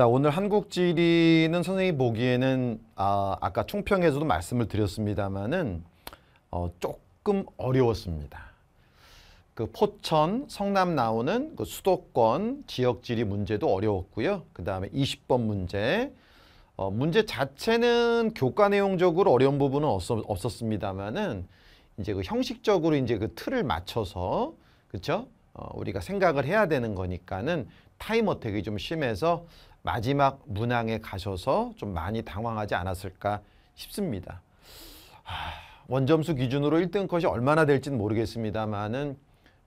자 오늘 한국지리는 선생님 보기에는 아, 아까 총평에서도 말씀을 드렸습니다마는 어, 조금 어려웠습니다. 그 포천, 성남 나오는 그 수도권 지역지리 문제도 어려웠고요. 그 다음에 20번 문제. 어, 문제 자체는 교과 내용적으로 어려운 부분은 없 없었습니다마는 이제 그 형식적으로 이제 그 틀을 맞춰서 그쵸? 어, 우리가 생각을 해야 되는 거니까는 타임 어택이 좀 심해서 마지막 문항에 가셔서 좀 많이 당황하지 않았을까 싶습니다. 하, 원점수 기준으로 1등 컷이 얼마나 될지는 모르겠습니다만은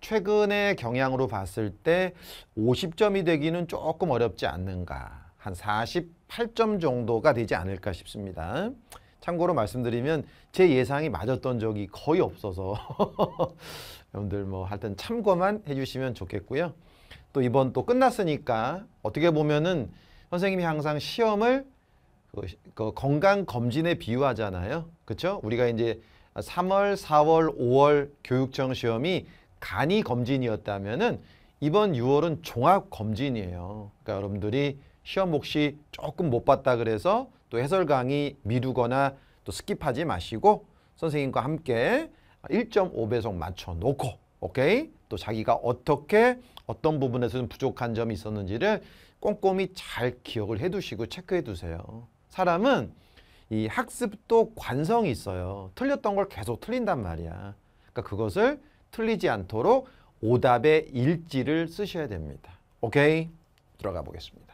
최근의 경향으로 봤을 때 50점이 되기는 조금 어렵지 않는가. 한 48점 정도가 되지 않을까 싶습니다. 참고로 말씀드리면 제 예상이 맞았던 적이 거의 없어서 여러분들 뭐 하여튼 참고만 해주시면 좋겠고요. 또 이번 또 끝났으니까 어떻게 보면은 선생님이 항상 시험을 그, 그 건강 검진에 비유하잖아요. 그렇죠? 우리가 이제 3월, 4월, 5월 교육청 시험이 간이 검진이었다면은 이번 6월은 종합 검진이에요. 그러니까 여러분들이 시험 혹시 조금 못 봤다 그래서 또 해설 강의 미루거나 또 스킵하지 마시고 선생님과 함께 1.5배속 맞춰 놓고 오케이? 또 자기가 어떻게 어떤 부분에서 는 부족한 점이 있었는지를 꼼꼼히 잘 기억을 해두시고 체크해 두세요. 사람은 이 학습도 관성이 있어요. 틀렸던 걸 계속 틀린단 말이야. 그러니까 그것을 틀리지 않도록 오답의 일지를 쓰셔야 됩니다. 오케이? 들어가 보겠습니다.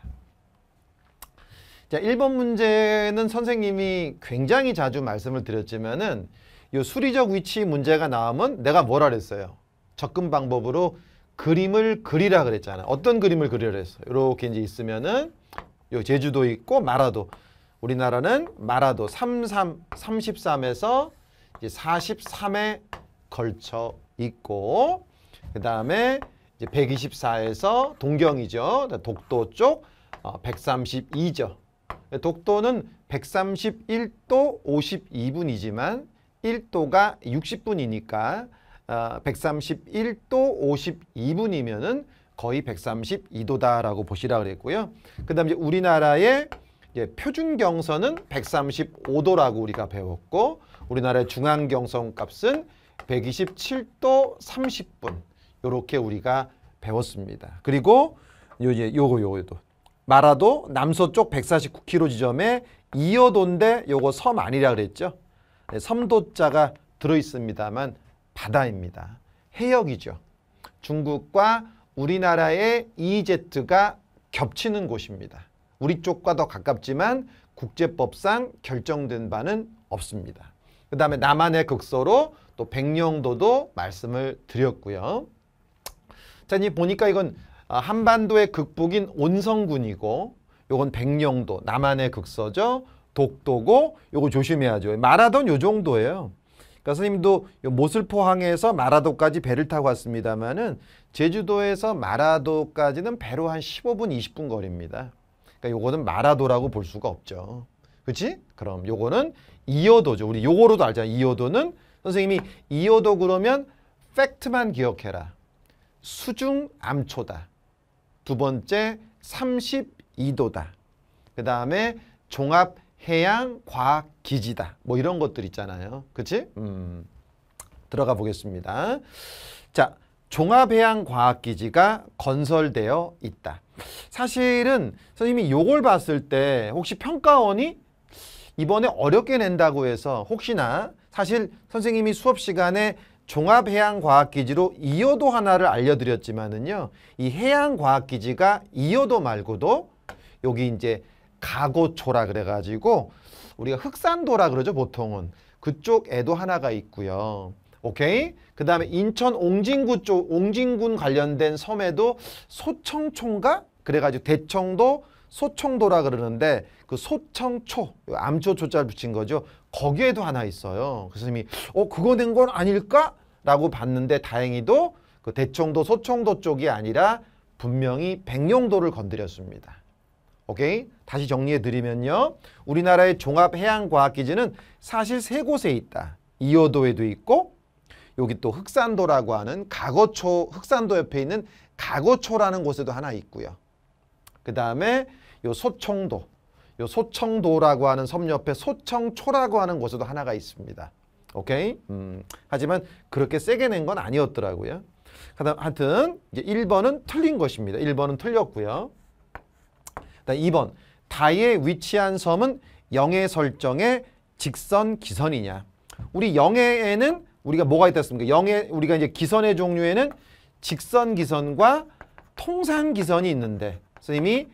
자, 1번 문제는 선생님이 굉장히 자주 말씀을 드렸지만은 이 수리적 위치 문제가 나오면 내가 뭐라 그랬어요? 접근 방법으로 그림을 그리라 그랬잖아. 어떤 그림을 그리라 했어. 이렇게 이제 있으면은 요 제주도 있고 마라도 우리나라는 마라도 33 33에서 이제 43에 걸쳐 있고 그다음에 이제 124에서 동경이죠. 독도 쪽 132죠. 어, 독도는 131도 52분이지만 1도가 60분이니까 131도 아, 52분이면은 거의 132도다라고 보시라 그랬고요. 그다음 이 우리나라의 이제 표준 경선은 135도라고 우리가 배웠고 우리나라의 중앙 경선 값은 127도 30분 이렇게 우리가 배웠습니다. 그리고 요 이제 요거 요거도 마라도 남서쪽 149km 지점에 이어도인데 요거 섬 아니라 그랬죠. 네, 섬도자가 들어 있습니다만 바다입니다. 해역이죠. 중국과 우리나라의 EEZ가 겹치는 곳입니다. 우리 쪽과 더 가깝지만 국제법상 결정된 바는 없습니다. 그 다음에 남한의 극서로 또 백령도도 말씀을 드렸고요. 자, 이제 보니까 이건 아, 한반도의 극북인 온성군이고 요건 백령도, 남한의 극서죠. 독도고 요거 조심해야죠. 말하던 요 정도예요. 그러니까 선생님도 모슬포항에서 마라도까지 배를 타고 왔습니다만은 제주도에서 마라도까지는 배로 한 15분, 20분 거리입니다. 그러니까 요거는 마라도라고 볼 수가 없죠. 그렇지? 그럼 요거는 이어도죠. 우리 요거로도 알잖아. 이어도는 선생님이 이어도 그러면 팩트만 기억해라. 수중 암초다. 두 번째 32도다. 그 다음에 종합 해양 과학 기지다. 뭐 이런 것들 있잖아요. 그치? 음. 들어가 보겠습니다. 자, 종합해양과학기지가 건설되어 있다. 사실은 선생님이 요걸 봤을 때 혹시 평가원이 이번에 어렵게 낸다고 해서 혹시나 사실 선생님이 수업 시간에 종합해양과학기지로 이어도 하나를 알려드렸지만은요. 이 해양과학기지가 이어도 말고도 여기 이제 가고초라 그래가지고 우리가 흑산도라 그러죠 보통은 그쪽에도 하나가 있고요. 오케이? 그 다음에 인천 옹진구 쪽 옹진군 관련된 섬에도 소청초가 그래가지고 대청도 소청도라 그러는데 그 소청초 암초 초자를 붙인 거죠. 거기에도 하나 있어요. 교수님이 어 그거 낸건 아닐까? 라고 봤는데 다행히도 그 대청도 소청도 쪽이 아니라 분명히 백령도를 건드렸습니다. 오케이? 다시 정리해 드리면요. 우리나라의 종합해양과학기지는 사실 세 곳에 있다. 이어도에도 있고 여기 또 흑산도라고 하는 가거초 흑산도 옆에 있는 가거초라는 곳에도 하나 있고요. 그 다음에 요 소청도 요 소청도라고 하는 섬 옆에 소청초라고 하는 곳에도 하나가 있습니다. 오케이? 음, 하지만 그렇게 세게 낸 건 아니었더라고요. 하여튼 이제 1번은 틀린 것입니다. 1번은 틀렸고요. 2번 다에 위치한 섬은 영해 설정의 직선 기선이냐. 우리 영해에는 우리가 뭐가 있다 습니까 영해 우리가 이제 기선의 종류에는 직선 기선과 통상 기선이 있는데 선생님이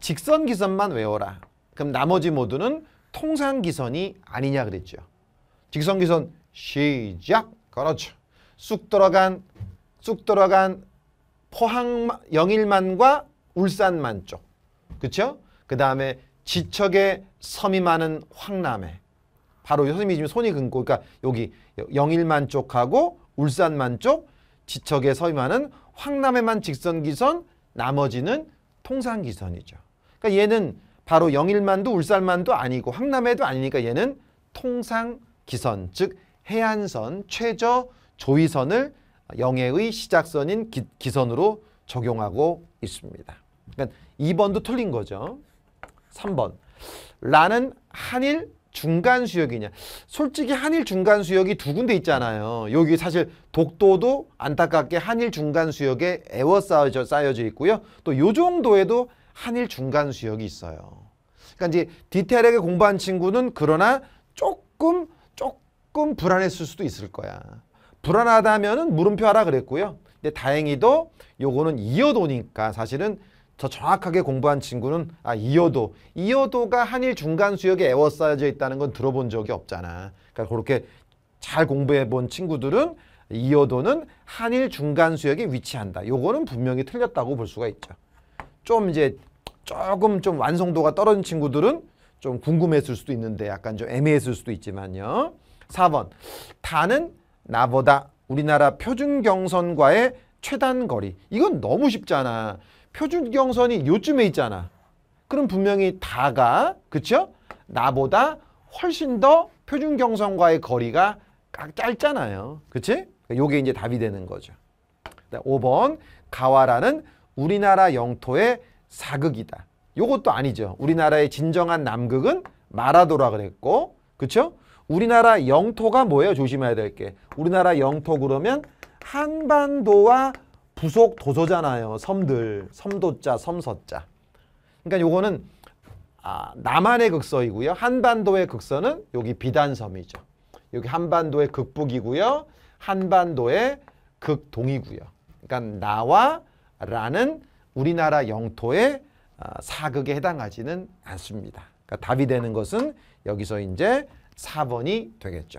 직선 기선만 외워라. 그럼 나머지 모두는 통상 기선이 아니냐 그랬죠. 직선 기선 시작. 그렇죠. 쑥 들어간 쑥 들어간 포항 영일만과 울산만 쪽. 그렇죠? 그 다음에 지척에 섬이 많은 황남해. 바로 선생님이 지금 손이 긋고 그러니까 여기 영일만 쪽하고 울산만 쪽 지척에 섬이 많은 황남해만 직선기선 나머지는 통상기선이죠. 그러니까 얘는 바로 영일만도 울산만도 아니고 황남해도 아니니까 얘는 통상기선 즉 해안선 최저 조위선을 영해의 시작선인 기, 기선으로 적용하고 있습니다. 그러니까 2번도 틀린 거죠. 3번. 라는 한일 중간 수역이냐. 솔직히 한일 중간 수역이 두 군데 있잖아요. 여기 사실 독도도 안타깝게 한일 중간 수역에 에워싸여져 쌓여져 있고요. 또 요 정도에도 한일 중간 수역이 있어요. 그러니까 이제 디테일하게 공부한 친구는 그러나 조금 조금 불안했을 수도 있을 거야. 불안하다면은 물음표 하라 그랬고요. 근데 다행히도 요거는 이어도니까 사실은 저 정확하게 공부한 친구는 아이어도 이여도가 한일 중간 수역에 에워싸여져 있다는 건 들어본 적이 없잖아. 그러니까 그렇게 잘 공부해 본 친구들은 이어도는 한일 중간 수역에 위치한다. 요거는 분명히 틀렸다고 볼 수가 있죠. 좀 이제 조금 좀 완성도가 떨어진 친구들은 좀 궁금했을 수도 있는데 약간 좀 애매했을 수도 있지만요. 4번 다는 나보다 우리나라 표준 경선과의 최단 거리. 이건 너무 쉽잖아. 표준 경선이 요즘에 있잖아. 그럼 분명히 다가 그쵸? 나보다 훨씬 더 표준 경선과의 거리가 짧잖아요. 그치? 그러니까 요게 이제 답이 되는 거죠. 5번 가와라는 우리나라 영토의 사극이다. 요것도 아니죠. 우리나라의 진정한 남극은 마라도라 그랬고 그쵸? 우리나라 영토가 뭐예요? 조심해야 될 게. 우리나라 영토 그러면 한반도와 부속 도서잖아요. 섬들. 섬도자, 섬서자. 그러니까 요거는 아, 남한의 극서이고요. 한반도의 극서는 여기 비단섬이죠. 여기 한반도의 극북이고요. 한반도의 극동이고요. 그러니까 나와 라는 우리나라 영토의 아, 사극에 해당하지는 않습니다. 그러니까 답이 되는 것은 여기서 이제 4번이 되겠죠.